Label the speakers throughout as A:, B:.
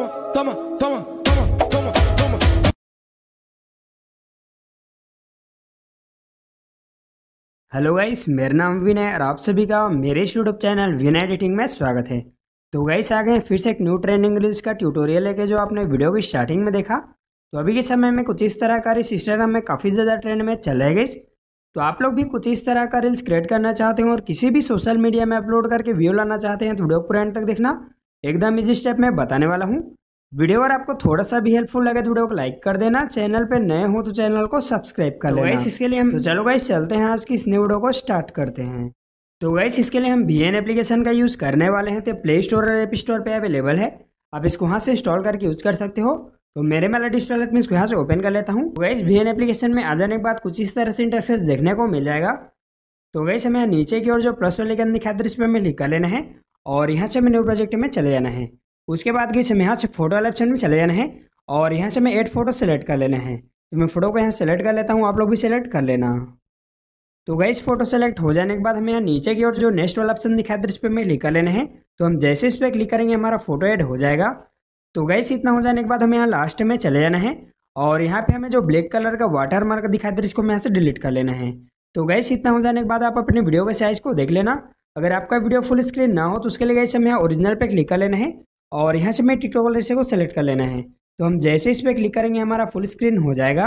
A: toma, toma, toma, toma, toma, toma. Hello guys मेरा नाम विनय और आप सभी का मेरे यूट्यूब चैनल विनय एडिटिंग में स्वागत है तो गाइस आ गए फिर से एक न्यू ट्रेंडिंग रिल्स का ट्यूटोरियल लेके जो आपने वीडियो की स्टार्टिंग में देखा तो अभी के समय में कुछ इस तरह का रिल्स इंस्टाग्राम में काफ़ी ज़्यादा ट्रेंड में चल रहे गई तो आप लोग भी कुछ इस तरह का रिल्स क्रिएट करना चाहते हो और किसी भी सोशल मीडिया में अपलोड करके व्यू लाना चाहते हैं तो वीडियो पूरा एंड तक देखना एकदम इजी स्टेप मैं बताने वाला हूँ वीडियो अगर आपको थोड़ा सा भी हेल्पफुल लगे तो वीडियो को लाइक कर देना चैनल पे नए हो तो चैनल को सब्सक्राइब कर तो लेना इसके लिए हम तो चलो गाइस चलते हैं आज की इस न्यू वीडियो को स्टार्ट करते हैं तो गाइस इसके लिए हम बी एन एप्लीकेशन का यूज़ करने वाले हैं तो प्ले स्टोर और एप स्टोर पर अवेलेबल है आप इसको वहाँ से इंस्टॉल करके यूज़ कर सकते हो तो मेरे मेला डिस्टॉल है तो इसको यहाँ से ओपन कर लेता हूँ गाइस बी एन एप्लीकेशन में आ जाने के बाद कुछ इस तरह से इंटरफेस देखने को मिल जाएगा तो गैस हमें नीचे की ओर जो प्लस वाले के अंदर दिखाते पर हमें क्लिक कर लेना है और यहाँ से हमें न्यू प्रोजेक्ट में चले जाना है उसके बाद गई हमें यहाँ से फोटो वाले ऑप्शन में चले जाना है और यहाँ से हमें एड फोटो सेलेक्ट कर लेना है तो मैं फ़ोटो को यहाँ सेलेक्ट कर लेता हूँ आप लोग भी सेलेक्ट कर लेना तो गई फ़ोटो सेलेक्ट हो जाने के बाद हमें यहाँ नीचे की ओर जो नेक्स्ट वाला ऑप्शन दिखाया था इस पर हमें क्लिक कर लेना है तो हम जैसे इस पर क्लिक करेंगे हमारा फ़ोटो ऐड हो जाएगा तो गैस इतना हो जाने के बाद हमें यहाँ लास्ट में चले जाना है और यहाँ पे हमें जो ब्लैक कलर का वाटर मार्क दिखाया था इसको हम यहाँ से डिलीट कर लेना है तो गैस इतना हो जाने के बाद आप अपने वीडियो के साइज़ को देख लेना अगर आपका वीडियो फुल स्क्रीन ना हो तो उसके लिए इसे हमें ओरिजिनल पे क्लिक कर लेना है और यहाँ से हमें टिकटॉक वाले को सेलेक्ट कर लेना है तो हम जैसे इस पर क्लिक करेंगे हमारा फुल स्क्रीन हो जाएगा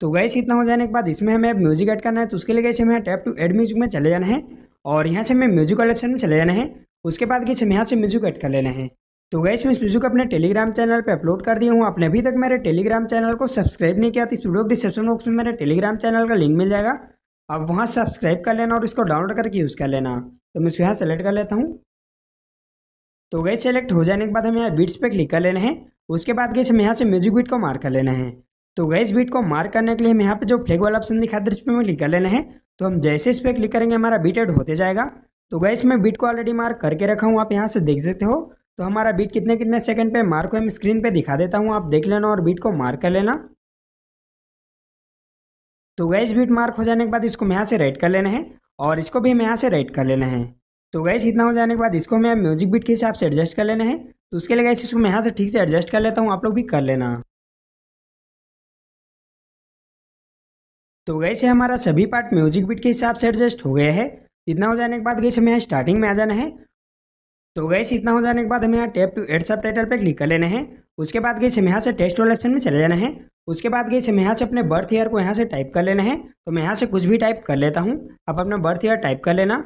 A: तो गैस इतना हो जाने के बाद इसमें हमें अब म्यूजिक ऐड करना है तो उसके लिए गैस हमें टैप टू एड म्यूजिक में चले जाना है और यहाँ से हमें म्यूजिक वाले ऑप्शन में चले जाना है उसके बाद गैस हमें यहाँ से म्यूजिक ऐड कर लेना है तो गैस मैं इस म्यूजिक अपने टेलीग्राम चैनल पर अपलोड कर दिया हूँ आपने अभी तक मेरे टेलीग्राम चैनल को सब्सक्राइब नहीं किया तो इस वीडियो डिस्क्रिप्शन बॉक्स में मेरे टेलीग्राम चैनल का लिंक मिल जाएगा आप वहाँ सब्सक्राइब कर लेना और इसको डाउनलोड करके यूज़ कर लेना तो मैं इसको यहाँ सेलेक्ट कर लेता हूँ तो गई सेलेक्ट हो जाने के बाद हमें यहाँ बीट्स पे क्लिक कर लेने हैं उसके बाद गई हम यहाँ से म्यूजिक बीट को मार्क कर लेना है तो गई बीट को मार्क करने के लिए हम यहाँ पे जो फ्लैग वाला ऑप्शन दिखा दृष्टि में क्लिक कर लेना है तो हम जैसे इस पर क्लिक करेंगे हमारा बीट एड होते जाएगा तो गई मैं बीट को ऑलरेडी मार्क करके रखा हूँ आप यहाँ से देख सकते हो तो हमारा बीट कितने कितने सेकंड पे मार्क को हम स्क्रीन पे दिखा देता हूँ आप देख लेना और बीट को मार्क कर लेना तो गैस बीट मार्क हो जाने के बाद इसको यहाँ से राइट कर लेना है और इसको भी हमें यहाँ से राइट कर लेना है तो गैस इतना हो जाने के बाद इसको हमें म्यूजिक बीट के हिसाब से एडजस्ट कर लेना है तो उसके लिए गैस इसको मैं यहाँ से ठीक से एडजस्ट कर लेता हूँ आप लोग भी कर लेना तो गैस हमारा सभी पार्ट म्यूजिक बीट के हिसाब से एडजस्ट हो गया है इतना हो जाने के बाद गैस हमें यहाँ स्टार्टिंग में आ जाना है तो गैस इतना हो जाने के बाद हमें यहाँ tap to add subtitle पर क्लिक कर लेना है उसके बाद गैस हमें यहाँ से टेस्ट ऑल ऑप्शन में चले जाना है उसके बाद गई मैं यहाँ से अपने बर्थ ईयर को यहाँ से टाइप कर लेना है तो मैं यहाँ से कुछ भी टाइप कर लेता हूँ आप अपना बर्थ ईयर टाइप कर लेना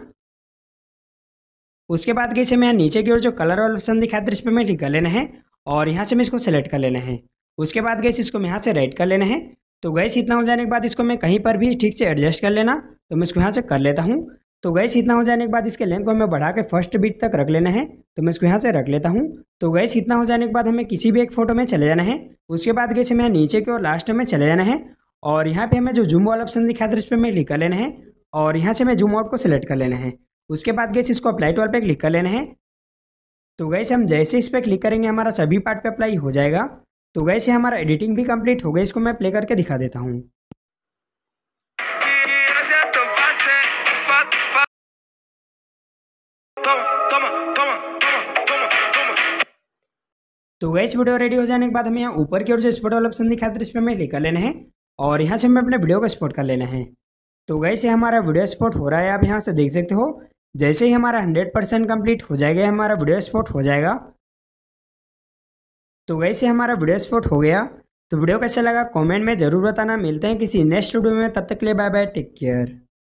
A: उसके बाद गई मैं यहाँ नीचे की ओर जो कलर वाला ऑप्शन दिखाया इस पर मैं टिक कर लेना है और यहाँ से मैं इसको सेलेक्ट कर लेना है उसके बाद गई इसको मैं यहाँ से राइट कर लेना है तो गैस इतना हो जाने के बाद इसको मैं कहीं पर भी ठीक से एडजस्ट कर लेना तो मैं इसको यहाँ से कर लेता हूँ तो गैस इतना हो जाने के बाद इसके लेंथ को हमें बढ़ा के फर्स्ट बीट तक रख लेना है तो मैं इसको यहाँ से रख लेता हूँ तो गैस इतना हो जाने के बाद हमें किसी भी एक फोटो में चले जाना है उसके बाद गैसे मैं नीचे की ओर लास्ट में चले जाना है और यहाँ पे हमें जो जूम वाला ऑप्शन दिखा था इस पर हमें क्लिक कर लेना है और यहाँ से हमें जूम आउट को सिलेक्ट कर लेना है उसके बाद गैस इसको अप्लाई टॉल पर क्लिक कर लेना है तो गैसे हम जैसे इस पर क्लिक करेंगे हमारा सभी पार्ट पर अप्लाई हो जाएगा तो गैसे हमारा एडिटिंग भी कम्प्लीट हो गया इसको मैं प्ले करके दिखा देता हूँ तो वैसे वीडियो रेडी हो जाने के बाद हमें यहाँ ऊपर की ओर जो स्पोर्ट वाला ऑप्शन दिखा था तो इस पर हमें क्लिक कर लेना है और यहाँ से हमें अपने वीडियो को स्पोर्ट कर लेना है तो वैसे हमारा वीडियो स्पोर्ट हो रहा है आप यहाँ से देख सकते हो जैसे ही हमारा 100 परसेंट कम्प्लीट हो जाएगा हमारा वीडियो स्पोर्ट हो जाएगा तो वैसे हमारा वीडियो स्पोर्ट हो गया तो वीडियो कैसे लगा कॉमेंट में ज़रूर बताना मिलते हैं किसी नेक्स्ट वीडियो में तब तक ले बाय बाय टेक केयर